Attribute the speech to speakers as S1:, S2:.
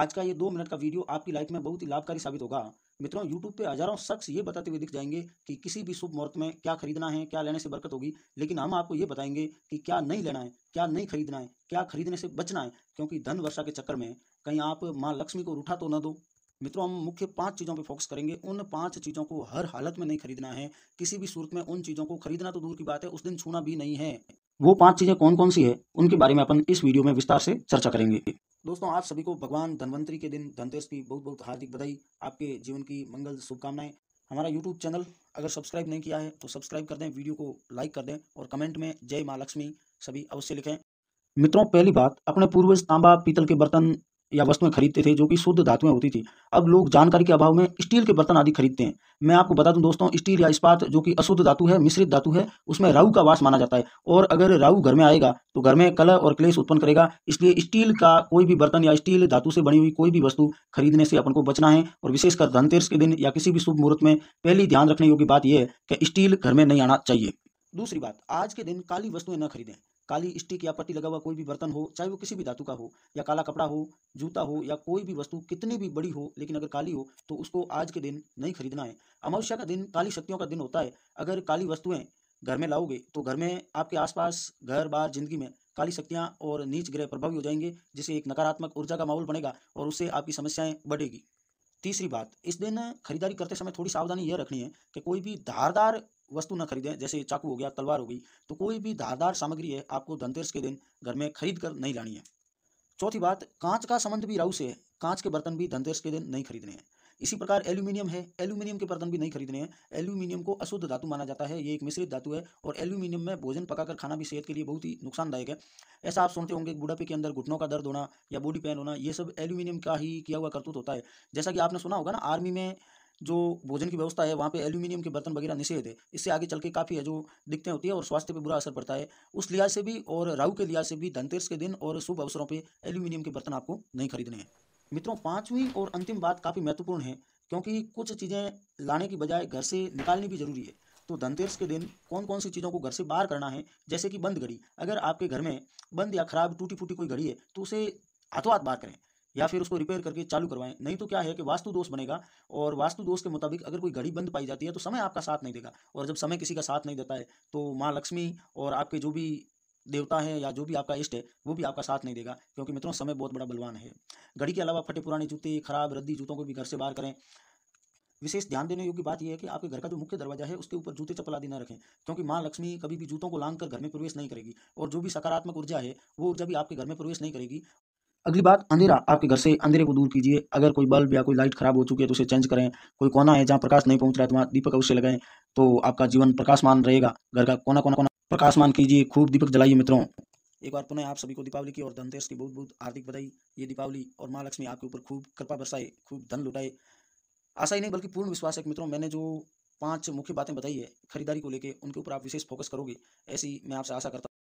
S1: आज का ये दो मिनट का वीडियो आपकी लाइफ में बहुत ही लाभकारी साबित होगा मित्रों यूट्यूब पे हजारों शख्स ये बताते हुए दिख जाएंगे कि किसी भी शुभ मुहूर्त में क्या खरीदना है क्या लेने से बरकत होगी लेकिन हम आपको ये बताएंगे कि क्या नहीं लेना है क्या नहीं खरीदना है क्या खरीदने से बचना है क्योंकि धन वर्षा के चक्कर में कहीं आप माँ लक्ष्मी को रूठा तो ना दो मित्रों हम मुख्य पांच चीज़ों पर फोकस करेंगे उन पांच चीज़ों को हर हालत में नहीं खरीदना है किसी भी सूरत में उन चीज़ों को खरीदना तो दूर की बात है उस दिन छूना भी नहीं है वो पांच चीज़ें कौन कौन सी है उनके बारे में अपन इस वीडियो में विस्तार से चर्चा करेंगे दोस्तों आप सभी को भगवान धनवंतरी के दिन धनतेरस की बहुत बहुत हार्दिक बधाई आपके जीवन की मंगल शुभकामनाएं हमारा यूट्यूब चैनल अगर सब्सक्राइब नहीं किया है तो सब्सक्राइब कर दें वीडियो को लाइक कर दें और कमेंट में जय माँ लक्ष्मी सभी अवश्य लिखें मित्रों पहली बात अपने पूर्वज तांबा पीतल के बर्तन या वस्तुएं खरीदते थे जो कि शुद्ध धातुएं होती थी अब लोग जानकारी के अभाव में स्टील के बर्तन आदि खरीदते हैं मैं आपको बता दूं दोस्तों स्टील या इस्पात जो कि अशुद्ध धातु है मिश्रित धातु है उसमें राहु का वास माना जाता है और अगर राहु घर में आएगा तो घर में कलह और क्लेश उत्पन्न करेगा इसलिए स्टील का कोई भी बर्तन या स्टील धातु से बनी हुई कोई भी वस्तु खरीदने से अपन को बचना है और विशेषकर धनतेरस के दिन या किसी भी शुभ मुहूर्त में पहली ध्यान रखने योग्य बात यह है कि स्टील घर में नहीं आना चाहिए दूसरी बात आज के दिन काली वस्तुएं न खरीदें काली स्टिक या पट्टी लगा हुआ कोई भी बर्तन हो चाहे वो किसी भी धातु का हो या काला कपड़ा हो जूता हो या कोई भी वस्तु कितनी भी बड़ी हो लेकिन अगर काली हो तो उसको आज के दिन नहीं खरीदना है अमावस्या का दिन काली शक्तियों का दिन होता है अगर काली वस्तुएं घर में लाओगे तो घर में आपके आसपास घर बार जिंदगी में काली शक्तियां और नीच ग्रह प्रभावी हो जाएंगे जिससे एक नकारात्मक ऊर्जा का माहौल बनेगा और उससे आपकी समस्याएं बढ़ेगी तीसरी बात इस दिन खरीदारी करते समय थोड़ी सावधानी यह रखनी है कि कोई भी धारदार वस्तु न खरीदें जैसे चाकू हो गया तलवार हो गई तो कोई भी धारदार सामग्री है आपको धनतेरस के दिन घर में खरीद कर नहीं लानी है चौथी बात कांच का संबंध भी राहू से है कांच के बर्तन भी धनतेरस के दिन नहीं खरीदने हैं इसी प्रकार एल्यूमिनियम है एल्यूमिनियम के बर्तन भी नहीं खरीदने हैं एल्यूमिनियम को अशुद्ध धातु माना जाता है ये एक मिश्रित धातु है और एल्यूमिनियम में भोजन पकाकर खाना भी सेहत के लिए बहुत ही नुकसानदायक है ऐसा आप सुनते होंगे बुढ़ापे के अंदर घुटनों का दर्द होना या बॉडी पेन होना ये सब एल्यूमिनियम का ही किया हुआ करतूत होता है जैसा कि आपने सुना होगा ना आर्मी में जो भोजन की व्यवस्था है वहाँ पे एल्यूमिनियम के बर्तन वगैरह निषेध है इससे आगे चल के काफ़ी है जो दिक्कतें होती है और स्वास्थ्य पे बुरा असर पड़ता है उस लिहाज से भी और राहु के लिहाज से भी धनतेरस के दिन और शुभ अवसरों पर एल्यूमिनियम के बर्तन आपको नहीं खरीदने हैं मित्रों पाँचवीं और अंतिम बात काफ़ी महत्वपूर्ण है क्योंकि कुछ चीज़ें लाने की बजाय घर से निकालनी भी जरूरी है तो धनतेरस के दिन कौन कौन सी चीज़ों को घर से बाहर करना है जैसे कि बंद घड़ी अगर आपके घर में बंद या खराब टूटी फूटी कोई घड़ी है तो उसे हाथों हाथ बाहर करें या फिर उसको रिपेयर करके चालू करवाएं नहीं तो क्या है कि वास्तु दोष बनेगा और वास्तु दोष के मुताबिक अगर कोई घड़ी बंद पाई जाती है तो समय आपका साथ नहीं देगा और जब समय किसी का साथ नहीं देता है तो माँ लक्ष्मी और आपके जो भी देवता है या जो भी आपका इष्ट है वो भी आपका साथ नहीं देगा क्योंकि मित्रों समय बहुत बड़ा बलवान है घड़ी के अलावा फटे पुराने जूते खराब रद्दी जूतों को भी घर से बाहर करें विशेष ध्यान देने योग्य बात यह है कि आपके घर का जो मुख्य दरवाजा है उसके ऊपर जूते चप्पल आदि न रखें क्योंकि माँ लक्ष्मी कभी भी जूतों को लांग कर घर में प्रवेश नहीं करेगी और जो भी सकारात्मक ऊर्जा है वो ऊर्जा भी आपके घर में प्रवेश नहीं करेगी अगली बात अंधेरा आपके घर से अंधेरे को दूर कीजिए अगर कोई बल्ब या कोई लाइट खराब हो चुकी है तो उसे चेंज करें कोई कोना है जहाँ प्रकाश नहीं पहुँच रहा है तो वहाँ दीपक अवश्य लगाएं तो आपका जीवन प्रकाशमान रहेगा घर का कोना कोना कोना प्रकाशमान कीजिए खूब दीपक जलाइए मित्रों एक बार पुनः आप सभी को दीपावली की और धनतेरस की बहुत बहुत हार्दिक बधाई ये दीपावली और माँ लक्ष्मी आपके ऊपर खूब कृपा बरसाए खूब धन लुटाए आशा ही नहीं बल्कि पूर्ण विश्वास है मित्रों मैंने जो पांच मुख्य बातें बताई है खरीदारी को लेकर उनके ऊपर आप विशेष फोकस करोगे ऐसी मैं आपसे आशा करता हूँ